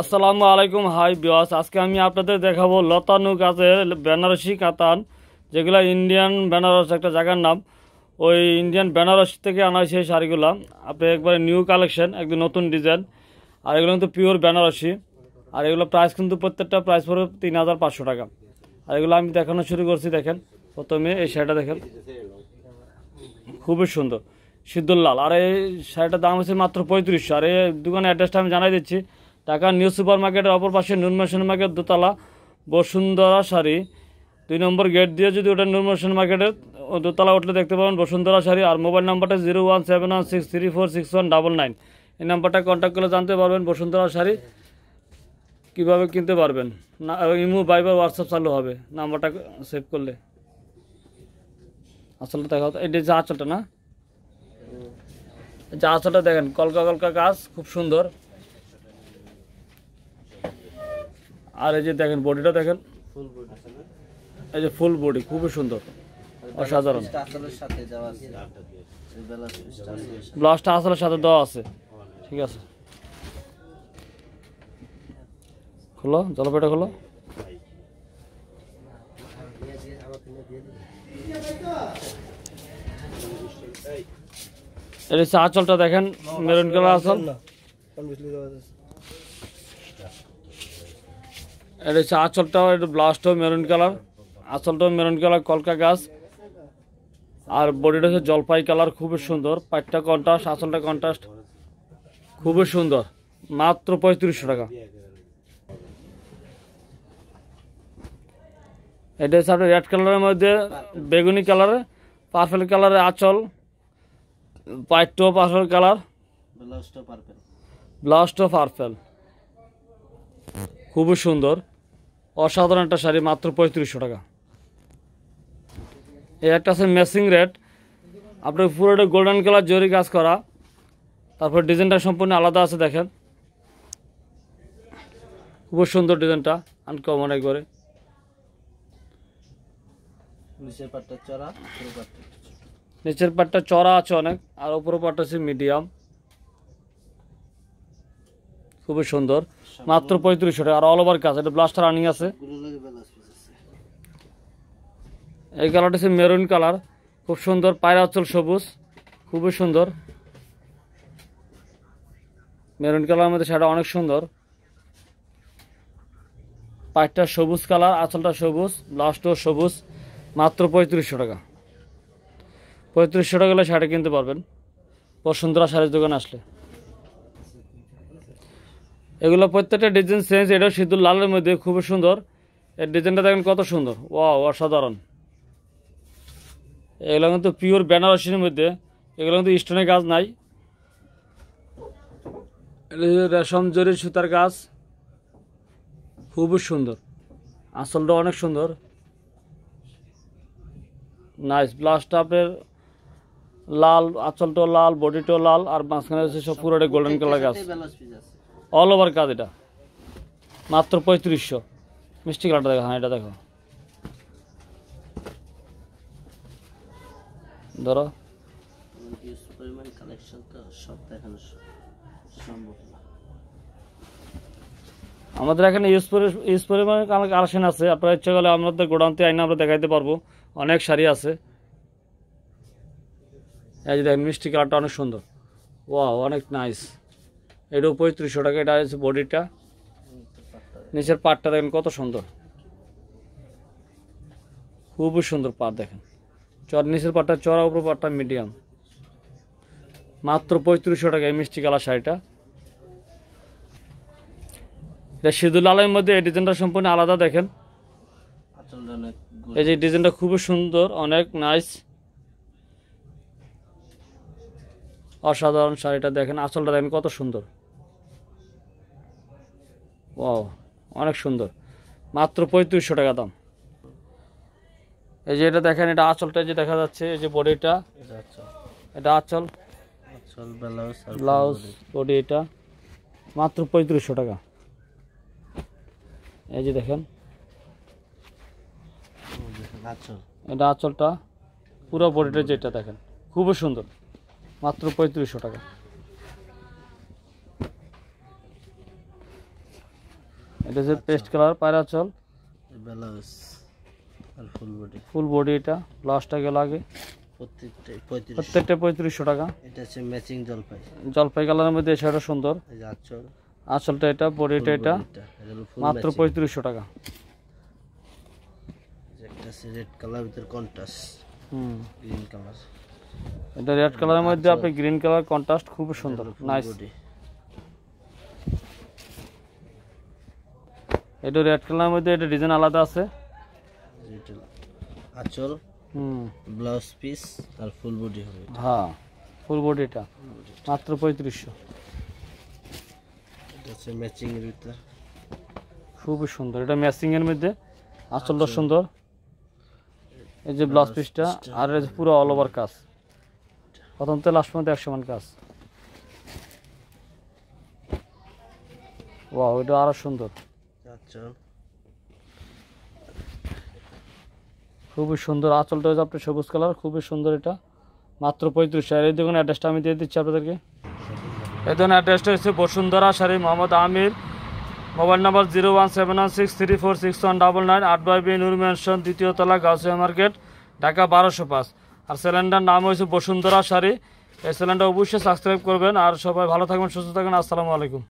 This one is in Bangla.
আসসালামু আলাইকুম হাই বিওয়াস আজকে আমি আপনাদের দেখাবো লতানু গাছের বেনারসি কাতান যেগুলো ইন্ডিয়ান বেনারস একটা জায়গার নাম ওই ইন্ডিয়ান বেনারস থেকে আনা সেই শাড়িগুলো আপনি একবারে নিউ কালেকশন একদম নতুন ডিজাইন আর এগুলো কিন্তু পিওর বেনারসি আর এগুলো প্রাইস কিন্তু প্রত্যেকটা প্রাইস পড়বে তিন হাজার পাঁচশো টাকা আর এগুলো আমি দেখানো শুরু করছি দেখেন প্রথমে এই শাড়িটা দেখেন খুবই সুন্দর লাল আর এই শাড়িটার দাম হচ্ছে মাত্র পঁয়ত্রিশশো আর এই দোকানের অ্যাড্রেসটা আমি জানাই দিচ্ছি ঢাকা নিউ সুপার মার্কেটের অপর পাশে নুরমেশন মার্কেট দোতলা বসুন্ধরা শাড়ি দুই নম্বর গেট দিয়ে যদি ওটা নুরমেশন মার্কেটের দোতলা উঠলে দেখতে পাবেন বসুন্ধরা শাড়ি আর মোবাইল নাম্বারটা zero one seven one six three four six one double nine এই নাম্বারটা কন্ট্যাক্ট করলে জানতে পারবেন বসুন্ধরা শাড়ি কীভাবে কিনতে পারবেন না ইমু বাইবার হোয়াটসঅ্যাপ চালু হবে নাম্বারটা সেভ করলে আসলে দেখা হতো এটা যে না জাহাজটা দেখেন কলকা কলকা গাছ খুব সুন্দর আর এই যে দেখেন বডিটা দেখেন এই যে ফুল বডি খুবই সুন্দর অসাধারণ ব্লাউজটা আসলের সাথে দেওয়া আছে ঠিক আছে খোলো জলপাইটা খোলো এটা আঁচলটা দেখেন মেরুন কালার আঁচল এটা হচ্ছে আঁচলটাও একটু ব্লাউজটাও মেরুন কালার আঁচলটাও মেরুন কালার কলকা গাছ আর বডিটা হচ্ছে জলপাই কালার খুবই সুন্দর পাটটা কন্ট্রাস্ট আঁচলটা কন্ট্রাস্ট খুবই সুন্দর মাত্র পঁয়ত্রিশশো টাকা এটা হচ্ছে আপনার রেড কালারের মধ্যে বেগুনি কালারে পার্পেল কালারের আঁচল পাইটটাও পার্পেল কালার ব্লাউজটাও পার্পেল খুবই সুন্দর অসাধারণ একটা শাড়ি মাত্র পঁয়ত্রিশশো টাকা এই একটা আছে মেসিং রেড আপনার পুরোটা গোল্ডেন কালার জরি কাজ করা তারপর ডিজাইনটা সম্পূর্ণ আলাদা আছে দেখেন খুব সুন্দর ডিজাইনটা আনকমন একবারে নিচের পাটটা চড়া আছে অনেক আর উপরের পাটটা আছে মিডিয়াম খুবই সুন্দর মাত্র পঁয়ত্রিশশো টাকা আর অল ওভার কাজ এটা ব্লাস্টার আনি আছে এই কালারটা হচ্ছে মেরুন কালার খুব সুন্দর পায়রা অচল সবুজ খুবই সুন্দর মেরুন কালার মধ্যে সেটা অনেক সুন্দর পাটটা সবুজ কালার আঁচলটা সবুজ ব্লাউজটাও সবুজ মাত্র পঁয়ত্রিশশো টাকা পঁয়ত্রিশশো টাকা হলে শাড়ি কিনতে পারবেন বসুন্ধরা শাড়ির দোকান আসলে এগুলো প্রত্যেকটা ডিজাইন চেঞ্জ এটাও সিঁদুর লালের মধ্যে খুবই সুন্দর এর ডিজাইনটা দেখেন কত সুন্দর ও অসাধারণ এগুলো কিন্তু পিওর বেনারসির মধ্যে এগুলো কিন্তু স্টোনের গাছ নাই রেশম জরি সুতার গাছ খুবই সুন্দর আসলটা অনেক সুন্দর নাইস ব্লাস্ট আপের লাল আঁচলটাও লাল বডিটাও লাল আর মাঝখানে আছে সব পুরোটা গোল্ডেন কালার গাছ অল ওভার কাজ এটা মাত্র পঁয়ত্রিশশো মিষ্টি কালারটা দেখো হ্যাঁ এটা দেখো ধরো আমাদের এখানে ইউজ পরিমাণে কালেকশন আছে আপনার ইচ্ছা করলে আমাদের গোডাউনতে আইনে আমরা দেখাইতে পারবো অনেক শাড়ি আছে এই যে দেখেন মিষ্টি কালারটা অনেক সুন্দর ওয়া অনেক নাইস এটা পঁয়ত্রিশশো টাকা এটা আছে বডিটা নিচের পাটটা দেখেন কত সুন্দর খুবই সুন্দর পাট দেখেন চর নিচের পাটটা চড়া উপর পাটটা মিডিয়াম মাত্র পঁয়ত্রিশশো টাকা এই মিষ্টি কালার শাড়িটা এটা সিদুল আলের মধ্যে এই ডিজাইনটা সম্পূর্ণ আলাদা দেখেন আচ্ছা, এই যে ডিজাইনটা খুবই সুন্দর অনেক নাইস অসাধারণ শাড়িটা দেখেন আঁচলটা দেখেন কত সুন্দর ও অনেক সুন্দর মাত্র পঁয়ত্রিশশো টাকা দাম এই যে এটা দেখেন এটা আঁচলটা যে দেখা যাচ্ছে এই যে বডিটা এটা আঁচল ব্লাউজ বডি এটা মাত্র পঁয়ত্রিশশো টাকা এই যে দেখেন এটা আঁচলটা পুরো বডিটা যেটা দেখেন খুবই সুন্দর মাত্র পঁয়ত্রিশশো টাকা এটা হচ্ছে আচ্ছা। পেস্ট কালার পায়রা চল আর ফুল বডি ফুল বডি এটা ব্লাউজটা গেল আগে প্রত্যেকটা পঁয়ত্রিশশো টাকা এটা হচ্ছে ম্যাচিং জলপাই জলপাই কালারের মধ্যে সেটা সুন্দর আচল আঁচলটা এটা বডিটা এটা মাত্র পঁয়ত্রিশশো টাকা একটা রেড কালার ভিতর কন্টাস হুম গ্রিন কালার এটা রেড কালারের মধ্যে আচ্ছা। আপনি গ্রিন কালার কন্ট্রাস্ট খুব সুন্দর নাইস এটা রেড কালারের মধ্যে এটা ডিজাইন আলাদা আছে আঁচল হুম ব্লাউজ পিস আর ফুল বডি হবে হ্যাঁ ফুল বডিটা মাত্র পঁয়ত্রিশশো ম্যাচিং খুব সুন্দর এটা ম্যাচিং এর মধ্যে আঁচলটা সুন্দর এই যে ব্লাউজ পিসটা আর পুরো অল ওভার কাজ প্রথম তো লাস্ট পর্যন্ত একশো মান কাজ ওইটা আরো সুন্দর আচ্ছা। খুবই সুন্দর আঁচলটা হয়েছে আপনার সবুজ কালার খুবই সুন্দর এটা মাত্র পঁয়ত্রিশ আর এই দেখুন অ্যাড্রেসটা আমি দিয়ে দিচ্ছি আপনাদেরকে এই ধরুন অ্যাড্রেসটা হচ্ছে Bashundhara sari Mohammad Amir mobile number zero one seven one six three four six one double nine আট বাই বি নূর মেনশন দ্বিতীয় তলা গাউসিয়া মার্কেট ঢাকা বারোশো পাঁচ আর সেলেন্ডার নাম হয়েছে বসুন্ধরা শাড়ি এই সেলেন্ডার অবশ্যই সাবস্ক্রাইব করবেন আর সবাই ভালো থাকবেন সুস্থ থাকবেন আসসালামু আলাইকুম